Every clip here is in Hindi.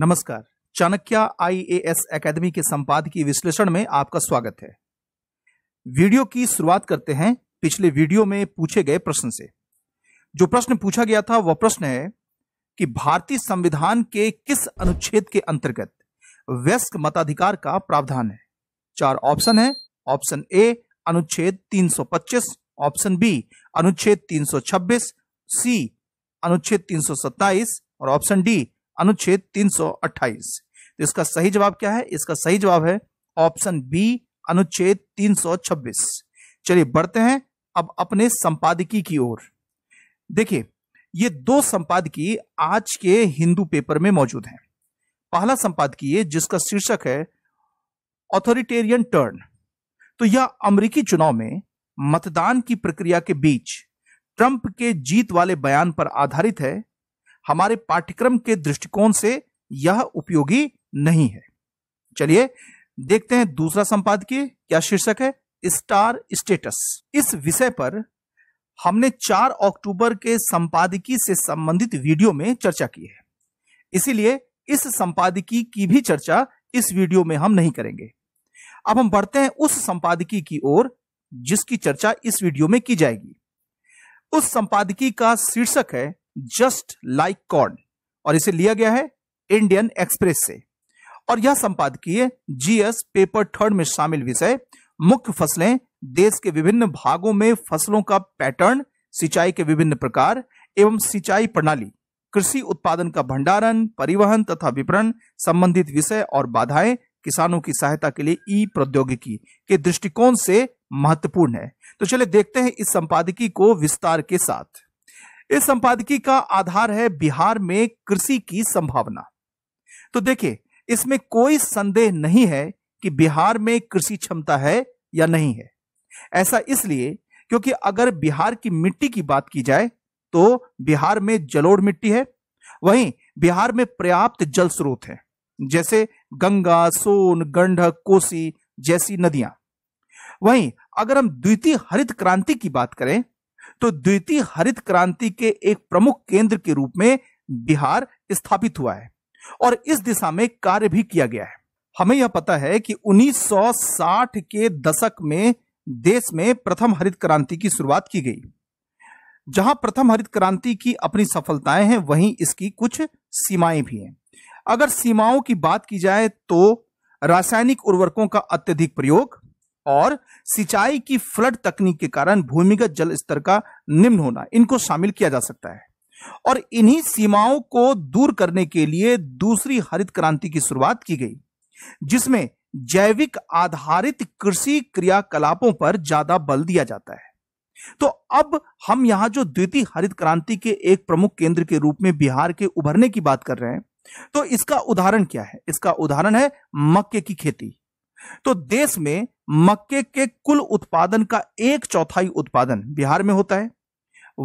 नमस्कार चाणक्य आईएएस एकेडमी के संपादकीय विश्लेषण में आपका स्वागत है वीडियो की शुरुआत करते हैं पिछले वीडियो में पूछे गए प्रश्न से जो प्रश्न पूछा गया था वह प्रश्न है कि भारतीय संविधान के किस अनुच्छेद के अंतर्गत व्यस्क मताधिकार का प्रावधान है चार ऑप्शन है ऑप्शन ए अनुच्छेद 325 ऑप्शन बी अनुच्छेद 326 सी अनुच्छेद 327 और ऑप्शन डी अनुच्छेद 328 तो इसका सही जवाब क्या है इसका सही जवाब है ऑप्शन बी अनुच्छेद 326 चलिए बढ़ते हैं अब अपने संपादकीय की ओर देखिए ये दो संपादकीय आज के हिंदू पेपर में मौजूद हैं पहला संपादकीय जिसका शीर्षक है ऑथोरिटेरियन टर्न तो यह अमेरिकी चुनाव में मतदान की प्रक्रिया के बीच ट्रंप के जीत वाले बयान पर आधारित है हमारे पाठ्यक्रम के दृष्टिकोण से यह उपयोगी नहीं है चलिए देखते हैं दूसरा संपादकीय क्या शीर्षक है स्टार स्टेटस इस विषय पर हमने 4 अक्टूबर के संपादकीय से संबंधित वीडियो में चर्चा की है इसीलिए इस संपादकीय की भी चर्चा इस वीडियो में हम नहीं करेंगे अब हम बढ़ते हैं उस संपादकीय की ओर जिसकी चर्चा इस वीडियो में की जाएगी उस संपादकीय का शीर्षक है जस्ट लाइक कॉड और इसे लिया गया है इंडियन एक्सप्रेस से और यह संपादकीय जीएस पेपर थर्ड में शामिल विषय मुख्य फसलें देश के विभिन्न भागों में फसलों का पैटर्न सिंचाई के विभिन्न प्रकार एवं सिंचाई प्रणाली कृषि उत्पादन का भंडारण परिवहन तथा विपणन संबंधित विषय और बाधाएं किसानों की सहायता के लिए ई प्रौद्योगिकी के दृष्टिकोण से महत्वपूर्ण है तो चलिए देखते हैं इस संपादकी को विस्तार के साथ इस संपादकीय का आधार है बिहार में कृषि की संभावना तो देखिए इसमें कोई संदेह नहीं है कि बिहार में कृषि क्षमता है या नहीं है ऐसा इसलिए क्योंकि अगर बिहार की मिट्टी की बात की जाए तो बिहार में जलोढ़ मिट्टी है वहीं बिहार में पर्याप्त जल स्रोत है जैसे गंगा सोन गंडक कोसी जैसी नदियां वहीं अगर हम द्वितीय हरित क्रांति की बात करें तो द्वितीय हरित क्रांति के एक प्रमुख केंद्र के रूप में बिहार स्थापित हुआ है और इस दिशा में कार्य भी किया गया है हमें यह पता है कि 1960 के दशक में देश में प्रथम हरित क्रांति की शुरुआत की गई जहां प्रथम हरित क्रांति की अपनी सफलताएं हैं वहीं इसकी कुछ सीमाएं भी हैं अगर सीमाओं की बात की जाए तो रासायनिक उर्वरकों का अत्यधिक प्रयोग और सिंचाई की फ्लड तकनीक के कारण भूमिगत जल स्तर का निम्न होना इनको शामिल किया जा सकता है और इन्हीं सीमाओं को दूर करने के लिए दूसरी हरित क्रांति की शुरुआत की गई जिसमें जैविक आधारित कृषि क्रियाकलापों पर ज्यादा बल दिया जाता है तो अब हम यहां जो द्वितीय हरित क्रांति के एक प्रमुख केंद्र के रूप में बिहार के उभरने की बात कर रहे हैं तो इसका उदाहरण क्या है इसका उदाहरण है मक्के की खेती तो देश में मक्के के कुल उत्पादन का एक चौथाई उत्पादन बिहार में होता है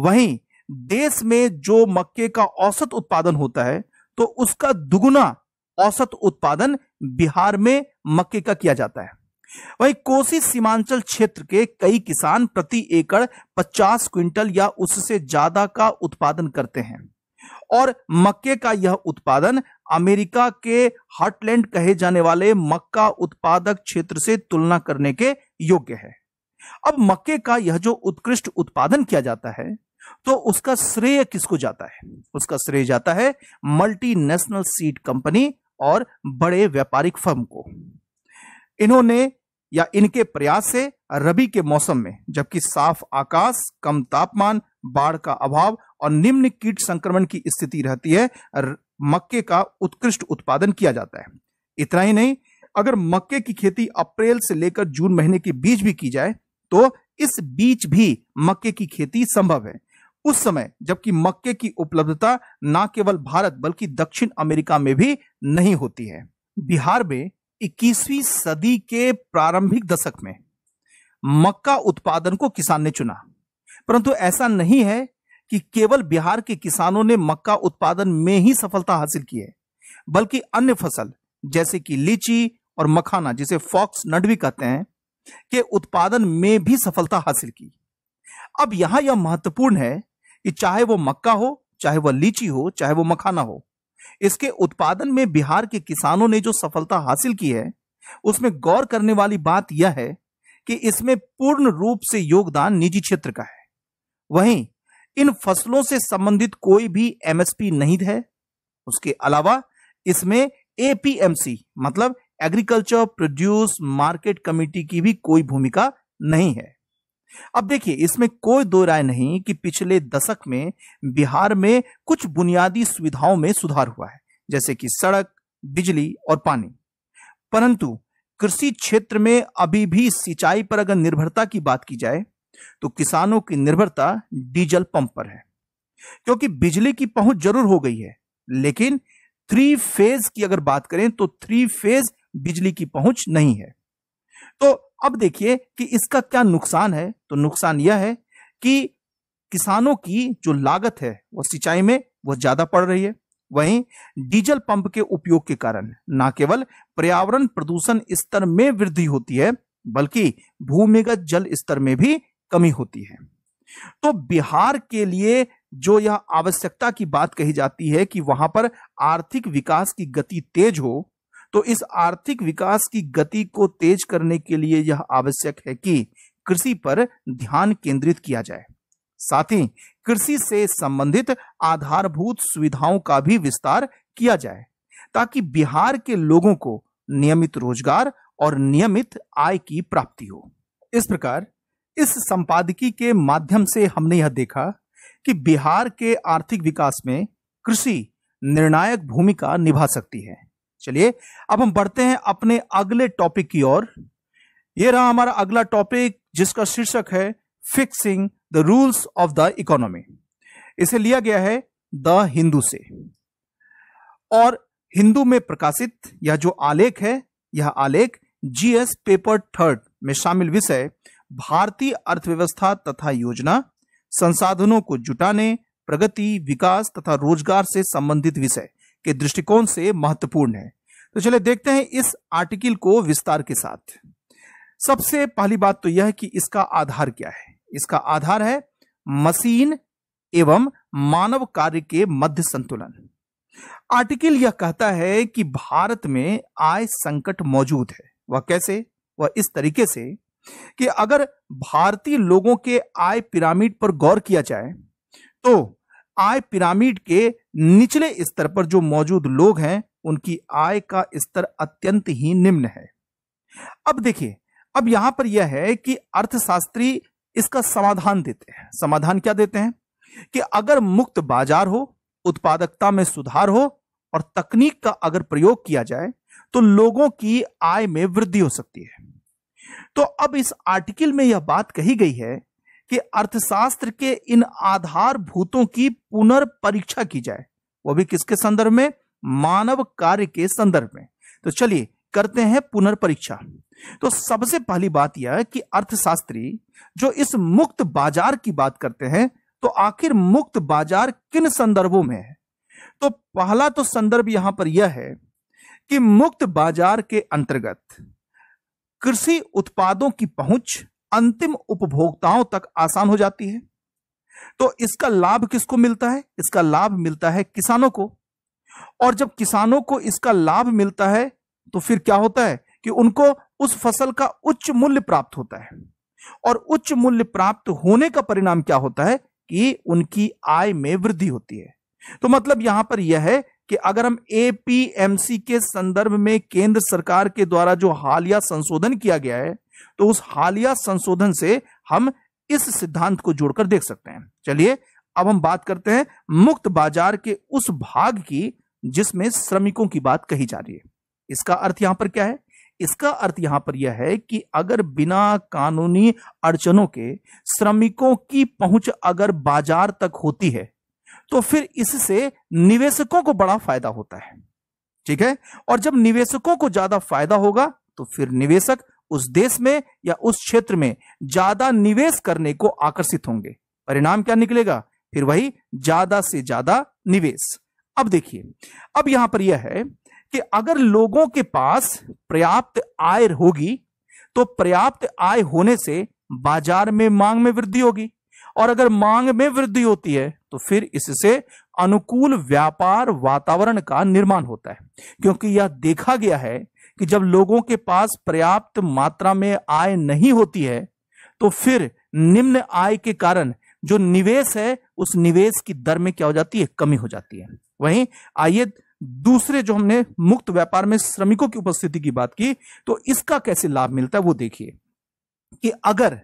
वहीं देश में जो मक्के का औसत उत्पादन होता है तो उसका दुगुना औसत उत्पादन बिहार में मक्के का किया जाता है वहीं कोसी सीमांचल क्षेत्र के कई किसान प्रति एकड़ 50 क्विंटल या उससे ज्यादा का उत्पादन करते हैं और मक्के का यह उत्पादन अमेरिका के हॉटलैंड कहे जाने वाले मक्का उत्पादक क्षेत्र से तुलना करने के योग्य है अब मक्के का यह जो उत्कृष्ट उत्पादन किया जाता है तो उसका श्रेय किसको जाता है उसका श्रेय जाता है मल्टीनेशनल सीड कंपनी और बड़े व्यापारिक फर्म को इन्होंने या इनके प्रयास से रबी के मौसम में जबकि साफ आकाश कम तापमान बाढ़ का अभाव और निम्न कीट संक्रमण की स्थिति रहती है मक्के का उत्कृष्ट उत्पादन किया जाता है इतना ही नहीं अगर मक्के की खेती अप्रैल से लेकर जून महीने के बीच भी की जाए तो इस बीच भी मक्के की खेती संभव है उस समय जबकि मक्के की उपलब्धता न केवल भारत बल्कि दक्षिण अमेरिका में भी नहीं होती है बिहार में 21वीं सदी के प्रारंभिक दशक में मक्का उत्पादन को किसान ने चुना परंतु ऐसा नहीं है कि केवल बिहार के किसानों ने मक्का उत्पादन में ही सफलता हासिल की है बल्कि अन्य फसल जैसे कि लीची और मखाना जिसे फॉक्स नट भी कहते हैं के उत्पादन में भी सफलता हासिल की अब यहां यह महत्वपूर्ण है कि चाहे वो मक्का हो चाहे वह लीची हो चाहे वो मखाना हो इसके उत्पादन में बिहार के किसानों ने जो सफलता हासिल की है उसमें गौर करने वाली बात यह है कि इसमें पूर्ण रूप से योगदान निजी क्षेत्र का है वहीं इन फसलों से संबंधित कोई भी एमएसपी नहीं है उसके अलावा इसमें एपीएमसी मतलब एग्रीकल्चर प्रोड्यूस मार्केट कमेटी की भी कोई भूमिका नहीं है अब देखिए इसमें कोई दो राय नहीं कि पिछले दशक में बिहार में कुछ बुनियादी सुविधाओं में सुधार हुआ है जैसे कि सड़क बिजली और पानी परंतु कृषि क्षेत्र में अभी भी सिंचाई पर अगर निर्भरता की बात की जाए तो किसानों की निर्भरता डीजल पंप पर है क्योंकि बिजली की पहुंच जरूर हो गई है लेकिन थ्री फेज की अगर बात करें तो थ्री फेज बिजली की पहुंच नहीं है तो अब देखिए कि इसका क्या नुकसान है तो नुकसान यह है कि किसानों की जो लागत है वह सिंचाई में वह ज्यादा पड़ रही है वहीं डीजल पंप के उपयोग के कारण न केवल पर्यावरण प्रदूषण स्तर में वृद्धि होती है बल्कि भूमिगत जल स्तर में भी कमी होती है तो बिहार के लिए जो यह आवश्यकता की बात कही जाती है कि वहां पर आर्थिक विकास की गति तेज हो तो इस आर्थिक विकास की गति को तेज करने के लिए यह आवश्यक है कि कृषि पर ध्यान केंद्रित किया जाए साथ ही कृषि से संबंधित आधारभूत सुविधाओं का भी विस्तार किया जाए ताकि बिहार के लोगों को नियमित रोजगार और नियमित आय की प्राप्ति हो इस प्रकार इस संपादकी के माध्यम से हमने यह देखा कि बिहार के आर्थिक विकास में कृषि निर्णायक भूमिका निभा सकती है चलिए अब हम बढ़ते हैं अपने अगले टॉपिक की ओर यह रहा हमारा अगला टॉपिक जिसका शीर्षक है fixing the rules of the economy इसे लिया गया है द हिंदू से और हिंदू में प्रकाशित यह जो आलेख है यह आलेख जीएस पेपर थर्ड में शामिल विषय भारतीय अर्थव्यवस्था तथा योजना संसाधनों को जुटाने प्रगति विकास तथा रोजगार से संबंधित विषय के दृष्टिकोण से महत्वपूर्ण है तो चलिए देखते हैं इस आर्टिकल को विस्तार के साथ सबसे पहली बात तो यह है कि इसका आधार क्या है इसका आधार है मशीन एवं मानव कार्य के मध्य संतुलन आर्टिकल यह कहता है कि भारत में आय संकट मौजूद है वह कैसे वह इस तरीके से कि अगर भारतीय लोगों के आय पिरामिड पर गौर किया जाए तो आय पिरामिड के निचले स्तर पर जो मौजूद लोग हैं उनकी आय का स्तर अत्यंत ही निम्न है अब देखिए अब यहां पर यह है कि अर्थशास्त्री इसका समाधान देते हैं समाधान क्या देते हैं कि अगर मुक्त बाजार हो उत्पादकता में सुधार हो और तकनीक का अगर प्रयोग किया जाए तो लोगों की आय में वृद्धि हो सकती है तो अब इस आर्टिकल में यह बात कही गई है कि अर्थशास्त्र के इन आधारभूतों की पुनर्परीक्षा की जाए वो भी किसके संदर्भ में मानव कार्य के संदर्भ में तो चलिए करते हैं पुनर्परीक्षा तो सबसे पहली बात यह कि अर्थशास्त्री जो इस मुक्त बाजार की बात करते हैं तो आखिर मुक्त बाजार किन संदर्भों में है तो पहला तो संदर्भ यहां पर यह है कि मुक्त बाजार के अंतर्गत कृषि उत्पादों की पहुंच अंतिम उपभोक्ताओं तक आसान हो जाती है तो इसका लाभ किसको मिलता है इसका लाभ मिलता है किसानों को और जब किसानों को इसका लाभ मिलता है तो फिर क्या होता है कि उनको उस फसल का उच्च मूल्य प्राप्त होता है और उच्च मूल्य प्राप्त होने का परिणाम क्या होता है कि उनकी आय में वृद्धि होती है तो मतलब यहां पर यह है कि अगर हम एपीएमसी के संदर्भ में केंद्र सरकार के द्वारा जो हालिया संशोधन किया गया है तो उस हालिया संशोधन से हम इस सिद्धांत को जोड़कर देख सकते हैं चलिए अब हम बात करते हैं मुक्त बाजार के उस भाग की जिसमें श्रमिकों की बात कही जा रही है इसका अर्थ यहां पर क्या है इसका अर्थ यहां पर यह है कि अगर बिना कानूनी अड़चनों के श्रमिकों की पहुंच अगर बाजार तक होती है तो फिर इससे निवेशकों को बड़ा फायदा होता है ठीक है और जब निवेशकों को ज्यादा फायदा होगा तो फिर निवेशक उस देश में या उस क्षेत्र में ज्यादा निवेश करने को आकर्षित होंगे परिणाम क्या निकलेगा फिर वही ज्यादा से ज्यादा निवेश अब देखिए अब यहां पर यह है कि अगर लोगों के पास पर्याप्त आय होगी तो पर्याप्त आय होने से बाजार में मांग में वृद्धि होगी और अगर मांग में वृद्धि होती है तो फिर इससे अनुकूल व्यापार वातावरण का निर्माण होता है क्योंकि यह देखा गया है कि जब लोगों के पास पर्याप्त मात्रा में आय नहीं होती है तो फिर निम्न आय के कारण जो निवेश है उस निवेश की दर में क्या हो जाती है कमी हो जाती है वहीं आइए दूसरे जो हमने मुक्त व्यापार में श्रमिकों की उपस्थिति की बात की तो इसका कैसे लाभ मिलता है वो देखिए कि अगर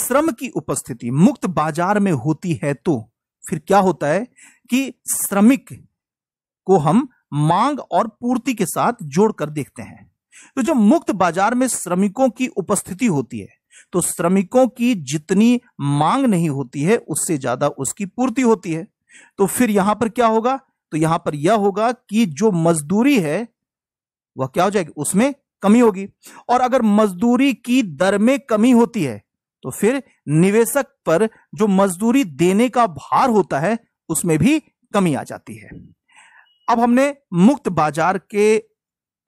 श्रम की उपस्थिति मुक्त बाजार में होती है तो फिर क्या होता है कि श्रमिक को हम मांग और पूर्ति के साथ जोड़कर देखते हैं तो जब मुक्त बाजार में श्रमिकों की उपस्थिति होती है तो श्रमिकों की जितनी मांग नहीं होती है उससे ज्यादा उसकी पूर्ति होती है तो फिर यहां पर क्या होगा तो यहां पर यह होगा कि जो मजदूरी है वह क्या हो जाएगी उसमें कमी होगी और अगर मजदूरी की दर में कमी होती है तो फिर निवेशक पर जो मजदूरी देने का भार होता है उसमें भी कमी आ जाती है अब हमने मुक्त बाजार के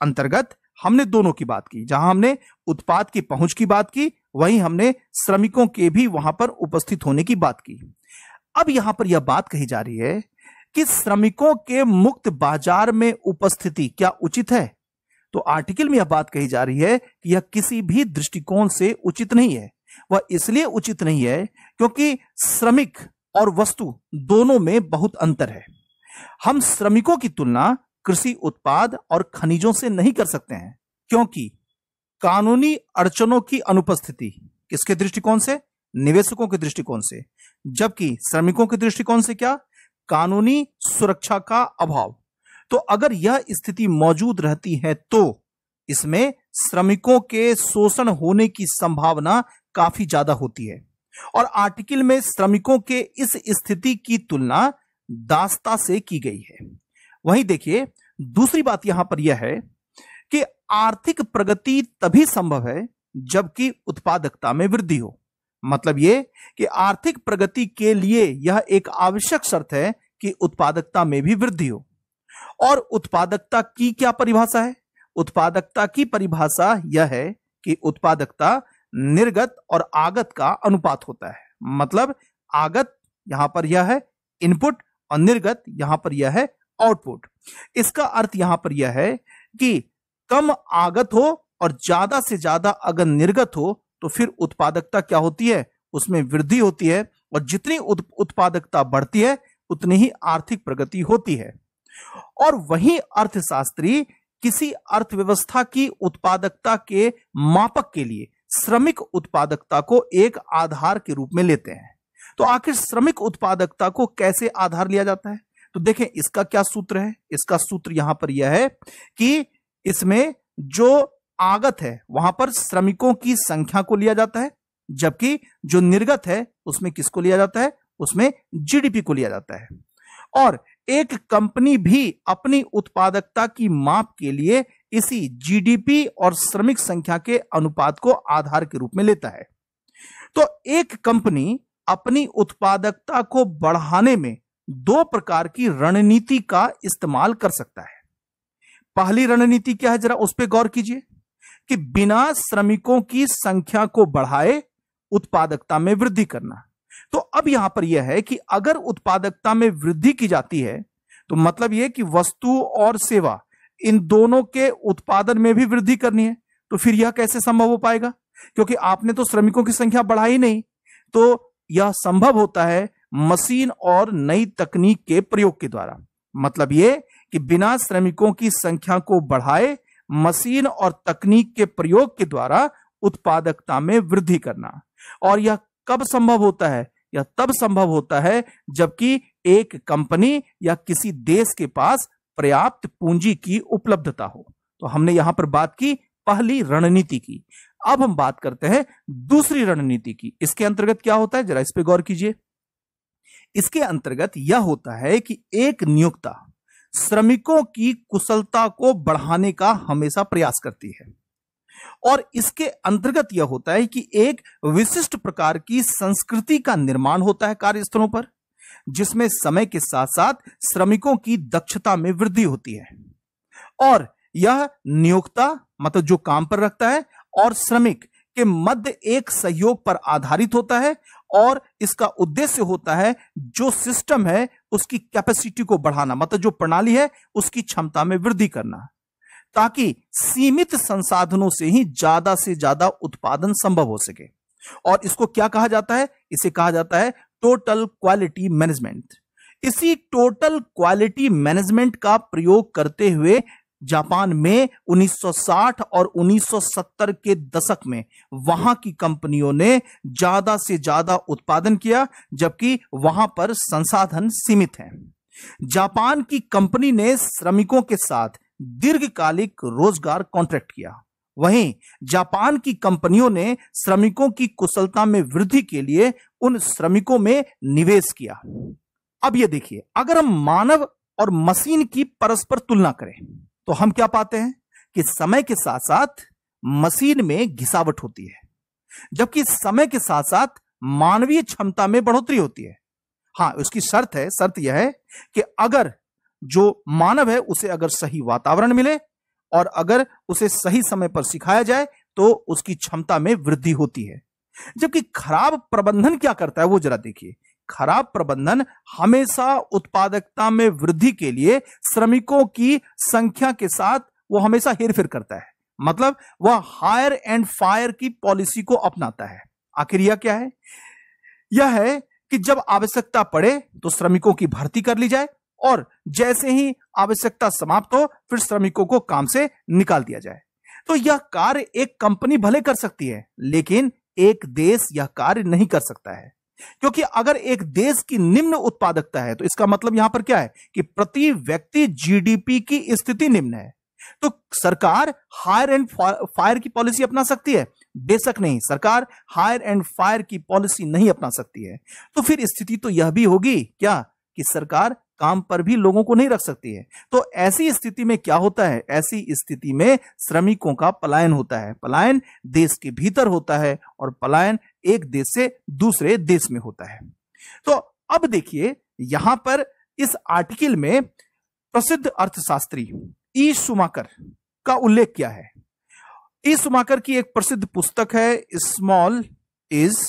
अंतर्गत हमने दोनों की बात की जहां हमने उत्पाद की पहुंच की बात की वहीं हमने श्रमिकों के भी वहां पर उपस्थित होने की बात की अब यहां पर यह बात कही जा रही है कि श्रमिकों के मुक्त बाजार में उपस्थिति क्या उचित है तो आर्टिकल में यह बात कही जा रही है कि यह किसी भी दृष्टिकोण से उचित नहीं है वह इसलिए उचित नहीं है क्योंकि श्रमिक और वस्तु दोनों में बहुत अंतर है हम श्रमिकों की तुलना कृषि उत्पाद और खनिजों से नहीं कर सकते हैं क्योंकि कानूनी अड़चनों की अनुपस्थिति किसके दृष्टिकोण से निवेशकों के दृष्टिकोण से जबकि श्रमिकों के दृष्टिकोण से क्या कानूनी सुरक्षा का अभाव तो अगर यह स्थिति मौजूद रहती है तो इसमें श्रमिकों के शोषण होने की संभावना काफी ज्यादा होती है और आर्टिकल में श्रमिकों के इस स्थिति की तुलना दास्ता से की गई है वहीं देखिए दूसरी बात यहां पर यह है कि आर्थिक प्रगति तभी संभव है जबकि उत्पादकता में वृद्धि हो मतलब ये कि आर्थिक प्रगति के लिए यह एक आवश्यक शर्त है कि उत्पादकता में भी वृद्धि हो और उत्पादकता की क्या परिभाषा है उत्पादकता की परिभाषा यह है कि उत्पादकता निर्गत और आगत का अनुपात होता है मतलब आगत यहां पर यह है इनपुट और निर्गत यहां पर यह है आउटपुट इसका अर्थ यहां पर यह है कि कम आगत हो और ज्यादा से ज्यादा अगर निर्गत हो तो फिर उत्पादकता क्या होती है उसमें वृद्धि होती है और जितनी उत, उत्पादकता बढ़ती है उतनी ही आर्थिक प्रगति होती है और वही अर्थशास्त्री किसी अर्थव्यवस्था की उत्पादकता के मापक के लिए श्रमिक उत्पादकता को एक आधार के रूप में लेते हैं तो आखिर श्रमिक उत्पादकता को कैसे आधार लिया जाता है तो देखें इसका क्या सूत्र है इसका सूत्र यहां पर यह है कि इसमें जो आगत है वहां पर श्रमिकों की संख्या को लिया जाता है जबकि जो निर्गत है उसमें किसको लिया जाता है उसमें जीडीपी को लिया जाता है और एक कंपनी भी अपनी उत्पादकता की माप के लिए इसी जीडीपी और श्रमिक संख्या के अनुपात को आधार के रूप में लेता है तो एक कंपनी अपनी उत्पादकता को बढ़ाने में दो प्रकार की रणनीति का इस्तेमाल कर सकता है पहली रणनीति क्या है जरा उस पर गौर कीजिए कि बिना श्रमिकों की संख्या को बढ़ाए उत्पादकता में वृद्धि करना तो अब यहां पर यह है कि अगर उत्पादकता में वृद्धि की जाती है तो मतलब यह कि वस्तु और सेवा इन दोनों के उत्पादन में भी वृद्धि करनी है तो फिर यह कैसे संभव हो पाएगा क्योंकि आपने तो श्रमिकों की संख्या बढ़ाई नहीं तो यह संभव होता है मशीन और नई तकनीक के प्रयोग के द्वारा मतलब ये कि बिना श्रमिकों की संख्या को बढ़ाए मशीन और तकनीक के प्रयोग के द्वारा उत्पादकता में वृद्धि करना और यह कब संभव होता है यह तब संभव होता है जबकि एक कंपनी या किसी देश के पास पर्याप्त पूंजी की उपलब्धता हो तो हमने यहां पर बात की पहली रणनीति की अब हम बात करते हैं दूसरी रणनीति की इसके अंतर्गत क्या होता है जरा इस पर गौर कीजिए इसके अंतर्गत यह होता है कि एक नियोक्ता श्रमिकों की कुशलता को बढ़ाने का हमेशा प्रयास करती है और इसके अंतर्गत यह होता है कि एक विशिष्ट प्रकार की संस्कृति का निर्माण होता है कार्यस्थलों पर जिसमें समय के साथ साथ श्रमिकों की दक्षता में वृद्धि होती है और यह नियोक्ता मतलब जो काम पर रखता है और श्रमिक के मध्य एक सहयोग पर आधारित होता है और इसका उद्देश्य होता है जो सिस्टम है उसकी कैपेसिटी को बढ़ाना मतलब जो प्रणाली है उसकी क्षमता में वृद्धि करना ताकि सीमित संसाधनों से ही ज्यादा से ज्यादा उत्पादन संभव हो सके और इसको क्या कहा जाता है इसे कहा जाता है टोटल क्वालिटी मैनेजमेंट इसी टोटल क्वालिटी मैनेजमेंट का प्रयोग करते हुए जापान में 1960 और 1970 के दशक में वहां की कंपनियों ने ज्यादा से ज्यादा उत्पादन किया जबकि वहां पर संसाधन सीमित हैं जापान की कंपनी ने श्रमिकों के साथ दीर्घकालिक रोजगार कॉन्ट्रैक्ट किया वहीं जापान की कंपनियों ने श्रमिकों की कुशलता में वृद्धि के लिए उन श्रमिकों में निवेश किया अब ये देखिए अगर हम मानव और मशीन की परस्पर तुलना करें तो हम क्या पाते हैं कि समय के साथ साथ मशीन में घिसावट होती है जबकि समय के साथ साथ मानवीय क्षमता में बढ़ोतरी होती है हाँ उसकी शर्त है शर्त यह है कि अगर जो मानव है उसे अगर सही वातावरण मिले और अगर उसे सही समय पर सिखाया जाए तो उसकी क्षमता में वृद्धि होती है जबकि खराब प्रबंधन क्या करता है वो जरा देखिए खराब प्रबंधन हमेशा उत्पादकता में वृद्धि के लिए श्रमिकों की संख्या के साथ वो हमेशा हेरफेर करता है मतलब वह हायर एंड फायर की पॉलिसी को अपनाता है आखिर यह क्या है यह है कि जब आवश्यकता पड़े तो श्रमिकों की भर्ती कर ली जाए और जैसे ही आवश्यकता समाप्त हो फिर श्रमिकों को काम से निकाल दिया जाए तो यह कार्य एक कंपनी भले कर सकती है लेकिन एक देश यह कार्य नहीं कर सकता है क्योंकि अगर एक देश की निम्न उत्पादकता है तो इसका मतलब यहां पर क्या है कि प्रति व्यक्ति जीडीपी की स्थिति निम्न है तो सरकार हायर एंड फायर की पॉलिसी अपना सकती है बेशक नहीं सरकार हायर एंड फायर की पॉलिसी नहीं अपना सकती है तो फिर स्थिति तो यह भी होगी क्या कि सरकार काम पर भी लोगों को नहीं रख सकती है तो ऐसी स्थिति में क्या होता है ऐसी स्थिति में श्रमिकों का पलायन होता है पलायन देश के भीतर होता है और पलायन एक देश से दूसरे देश में होता है तो अब देखिए यहां पर इस आर्टिकल में प्रसिद्ध अर्थशास्त्री ई सुमाकर का उल्लेख किया है ई सुमाकर की एक प्रसिद्ध पुस्तक है स्मॉल इज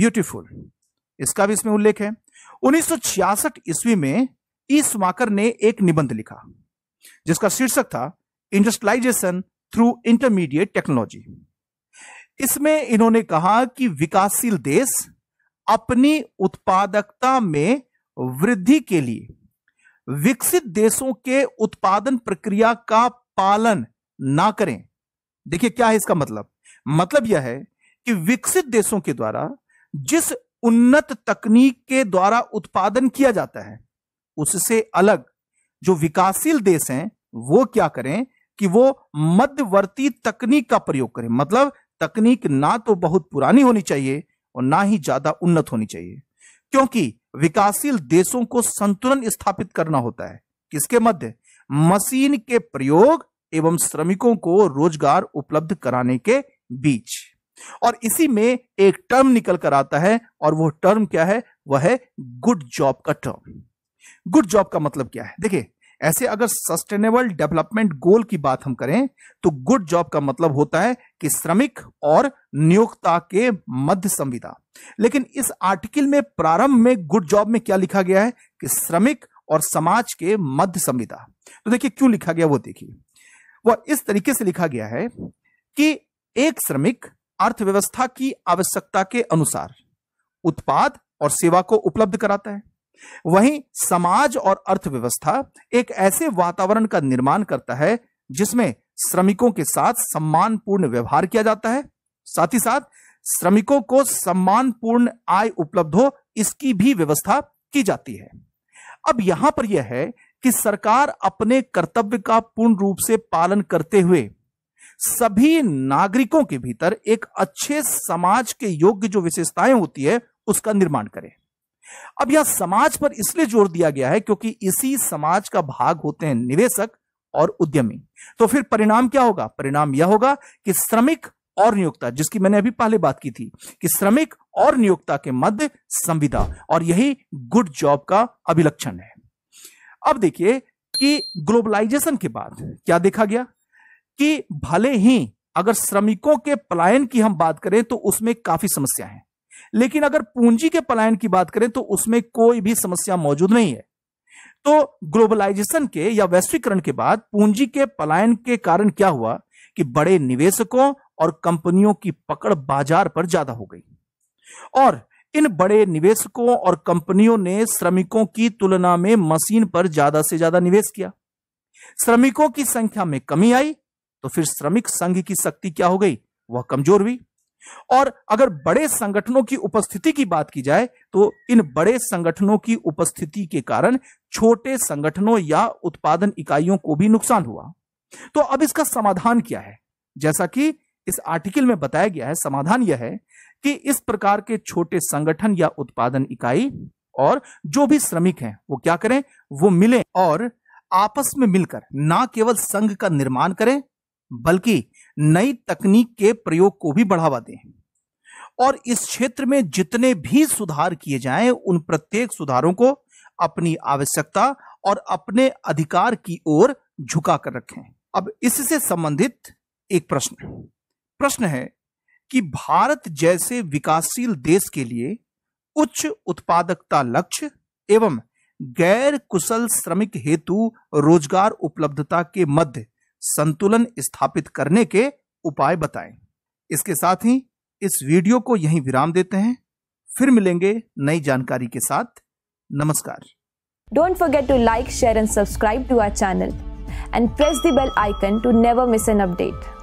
ब्यूटिफुल इसका भी इसमें उल्लेख है उन्नीस ईस्वी में ई स्वाकर ने एक निबंध लिखा जिसका शीर्षक था इंडस्ट्रियलाइजेशन थ्रू इंटरमीडिएट टेक्नोलॉजी इसमें इन्होंने कहा कि विकासशील देश अपनी उत्पादकता में वृद्धि के लिए विकसित देशों के उत्पादन प्रक्रिया का पालन ना करें देखिए क्या है इसका मतलब मतलब यह है कि विकसित देशों के द्वारा जिस उन्नत तकनीक के द्वारा उत्पादन किया जाता है उससे अलग जो विकासशील देश हैं वो क्या करें कि वो मध्यवर्ती तकनीक का प्रयोग करें मतलब तकनीक ना तो बहुत पुरानी होनी चाहिए और ना ही ज्यादा उन्नत होनी चाहिए क्योंकि विकासशील देशों को संतुलन स्थापित करना होता है किसके मध्य मशीन के प्रयोग एवं श्रमिकों को रोजगार उपलब्ध कराने के बीच और इसी में एक टर्म निकल कर आता है और वो टर्म क्या है वह है गुड जॉब का टर्म गुड जॉब का मतलब क्या है देखिए ऐसे अगर सस्टेनेबल डेवलपमेंट गोल की बात हम करें तो गुड जॉब का मतलब होता है कि श्रमिक और नियोक्ता के मध्य संविदा लेकिन इस आर्टिकल में प्रारंभ में गुड जॉब में क्या लिखा गया है कि श्रमिक और समाज के मध्य संविदा तो देखिए क्यों लिखा गया वो देखिए वह इस तरीके से लिखा गया है कि एक श्रमिक अर्थव्यवस्था की आवश्यकता के अनुसार उत्पाद और सेवा को उपलब्ध कराता है वहीं समाज और अर्थव्यवस्था एक ऐसे वातावरण का निर्माण करता है जिसमें श्रमिकों के साथ सम्मानपूर्ण व्यवहार किया जाता है साथ ही साथ श्रमिकों को सम्मानपूर्ण आय उपलब्ध हो इसकी भी व्यवस्था की जाती है अब यहां पर यह है कि सरकार अपने कर्तव्य का पूर्ण रूप से पालन करते हुए सभी नागरिकों के भीतर एक अच्छे समाज के योग्य जो विशेषताएं होती है उसका निर्माण करें अब यह समाज पर इसलिए जोर दिया गया है क्योंकि इसी समाज का भाग होते हैं निवेशक और उद्यमी तो फिर परिणाम क्या होगा परिणाम यह होगा कि श्रमिक और नियोक्ता जिसकी मैंने अभी पहले बात की थी कि श्रमिक और नियोक्ता के मध्य संविदा और यही गुड जॉब का अभिलक्षण है अब देखिए कि ग्लोबलाइजेशन के बाद क्या देखा गया कि भले ही अगर श्रमिकों के पलायन की हम बात करें तो उसमें काफी समस्या है लेकिन अगर पूंजी के पलायन की बात करें तो उसमें कोई भी समस्या मौजूद नहीं है तो ग्लोबलाइजेशन के या वैश्वीकरण के बाद पूंजी के पलायन के कारण क्या हुआ कि बड़े निवेशकों और कंपनियों की पकड़ बाजार पर ज्यादा हो गई और इन बड़े निवेशकों और कंपनियों ने श्रमिकों की तुलना में मशीन पर ज्यादा से ज्यादा निवेश किया श्रमिकों की संख्या में कमी आई तो फिर श्रमिक संघ की शक्ति क्या हो गई वह कमजोर हुई और अगर बड़े संगठनों की उपस्थिति की बात की जाए तो इन बड़े संगठनों की उपस्थिति के कारण छोटे संगठनों या उत्पादन इकाइयों को भी नुकसान हुआ तो अब इसका समाधान क्या है जैसा कि इस आर्टिकल में बताया गया है समाधान यह है कि इस प्रकार के छोटे संगठन या उत्पादन इकाई और जो भी श्रमिक हैं वो क्या करें वो मिले और आपस में मिलकर ना केवल संघ का निर्माण करें बल्कि नई तकनीक के प्रयोग को भी बढ़ावा दें और इस क्षेत्र में जितने भी सुधार किए जाएं उन प्रत्येक सुधारों को अपनी आवश्यकता और अपने अधिकार की ओर झुका कर रखें अब इससे संबंधित एक प्रश्न प्रश्न है कि भारत जैसे विकासशील देश के लिए उच्च उत्पादकता लक्ष्य एवं गैर कुशल श्रमिक हेतु रोजगार उपलब्धता के मध्य संतुलन स्थापित करने के उपाय बताएं इसके साथ ही इस वीडियो को यहीं विराम देते हैं फिर मिलेंगे नई जानकारी के साथ नमस्कार don't forget to like share and subscribe to our channel and press the bell icon to never miss an update